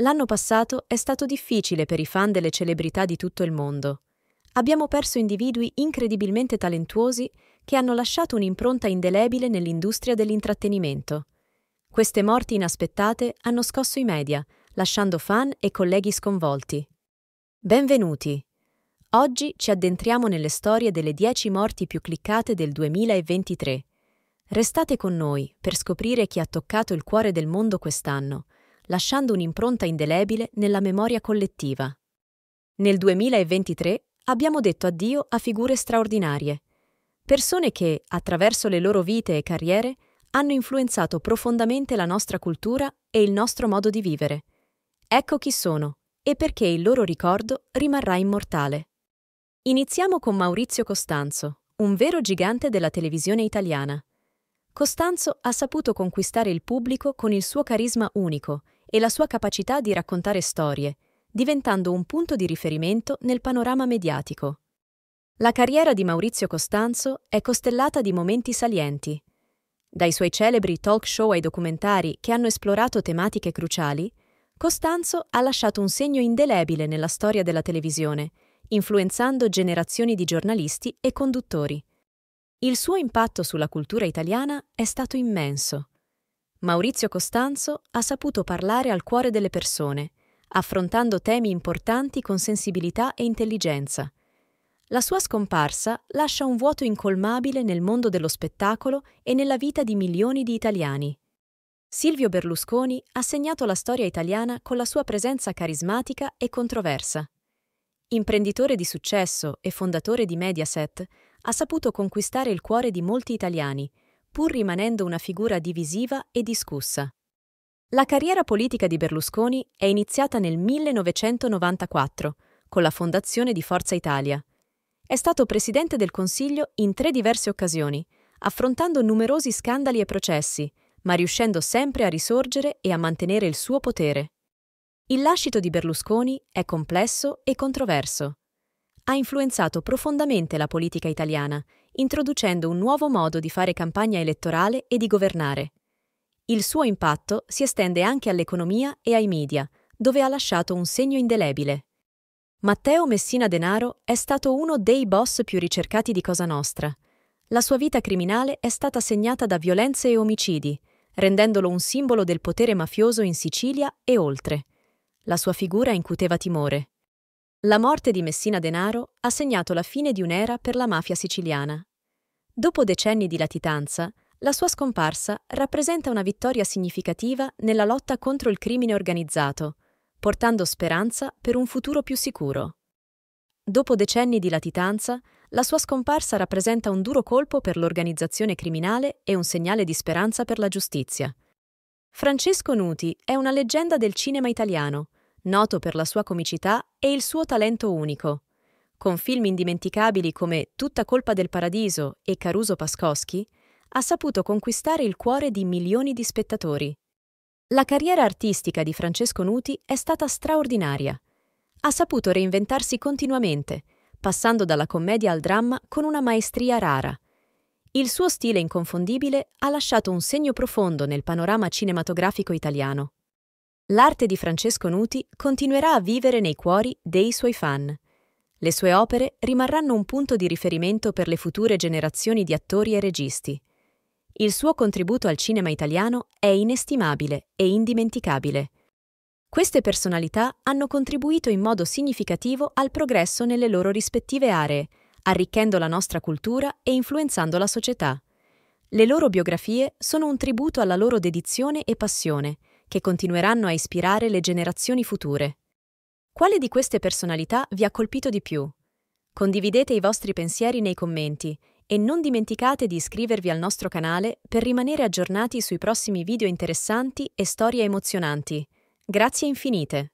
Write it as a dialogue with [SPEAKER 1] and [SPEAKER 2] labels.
[SPEAKER 1] L'anno passato è stato difficile per i fan delle celebrità di tutto il mondo. Abbiamo perso individui incredibilmente talentuosi che hanno lasciato un'impronta indelebile nell'industria dell'intrattenimento. Queste morti inaspettate hanno scosso i media, lasciando fan e colleghi sconvolti. Benvenuti! Oggi ci addentriamo nelle storie delle 10 morti più cliccate del 2023. Restate con noi per scoprire chi ha toccato il cuore del mondo quest'anno – lasciando un'impronta indelebile nella memoria collettiva. Nel 2023 abbiamo detto addio a figure straordinarie, persone che, attraverso le loro vite e carriere, hanno influenzato profondamente la nostra cultura e il nostro modo di vivere. Ecco chi sono e perché il loro ricordo rimarrà immortale. Iniziamo con Maurizio Costanzo, un vero gigante della televisione italiana. Costanzo ha saputo conquistare il pubblico con il suo carisma unico e la sua capacità di raccontare storie, diventando un punto di riferimento nel panorama mediatico. La carriera di Maurizio Costanzo è costellata di momenti salienti. Dai suoi celebri talk show ai documentari che hanno esplorato tematiche cruciali, Costanzo ha lasciato un segno indelebile nella storia della televisione, influenzando generazioni di giornalisti e conduttori. Il suo impatto sulla cultura italiana è stato immenso. Maurizio Costanzo ha saputo parlare al cuore delle persone, affrontando temi importanti con sensibilità e intelligenza. La sua scomparsa lascia un vuoto incolmabile nel mondo dello spettacolo e nella vita di milioni di italiani. Silvio Berlusconi ha segnato la storia italiana con la sua presenza carismatica e controversa. Imprenditore di successo e fondatore di Mediaset, ha saputo conquistare il cuore di molti italiani, pur rimanendo una figura divisiva e discussa. La carriera politica di Berlusconi è iniziata nel 1994 con la fondazione di Forza Italia. È stato presidente del Consiglio in tre diverse occasioni, affrontando numerosi scandali e processi, ma riuscendo sempre a risorgere e a mantenere il suo potere. Il lascito di Berlusconi è complesso e controverso. Ha influenzato profondamente la politica italiana introducendo un nuovo modo di fare campagna elettorale e di governare. Il suo impatto si estende anche all'economia e ai media, dove ha lasciato un segno indelebile. Matteo Messina Denaro è stato uno dei boss più ricercati di Cosa Nostra. La sua vita criminale è stata segnata da violenze e omicidi, rendendolo un simbolo del potere mafioso in Sicilia e oltre. La sua figura incuteva timore. La morte di Messina Denaro ha segnato la fine di un'era per la mafia siciliana. Dopo decenni di latitanza, la sua scomparsa rappresenta una vittoria significativa nella lotta contro il crimine organizzato, portando speranza per un futuro più sicuro. Dopo decenni di latitanza, la sua scomparsa rappresenta un duro colpo per l'organizzazione criminale e un segnale di speranza per la giustizia. Francesco Nuti è una leggenda del cinema italiano, noto per la sua comicità e il suo talento unico. Con film indimenticabili come Tutta colpa del paradiso e Caruso Pascoschi, ha saputo conquistare il cuore di milioni di spettatori. La carriera artistica di Francesco Nuti è stata straordinaria. Ha saputo reinventarsi continuamente, passando dalla commedia al dramma con una maestria rara. Il suo stile inconfondibile ha lasciato un segno profondo nel panorama cinematografico italiano l'arte di Francesco Nuti continuerà a vivere nei cuori dei suoi fan. Le sue opere rimarranno un punto di riferimento per le future generazioni di attori e registi. Il suo contributo al cinema italiano è inestimabile e indimenticabile. Queste personalità hanno contribuito in modo significativo al progresso nelle loro rispettive aree, arricchendo la nostra cultura e influenzando la società. Le loro biografie sono un tributo alla loro dedizione e passione, che continueranno a ispirare le generazioni future. Quale di queste personalità vi ha colpito di più? Condividete i vostri pensieri nei commenti e non dimenticate di iscrivervi al nostro canale per rimanere aggiornati sui prossimi video interessanti e storie emozionanti. Grazie infinite!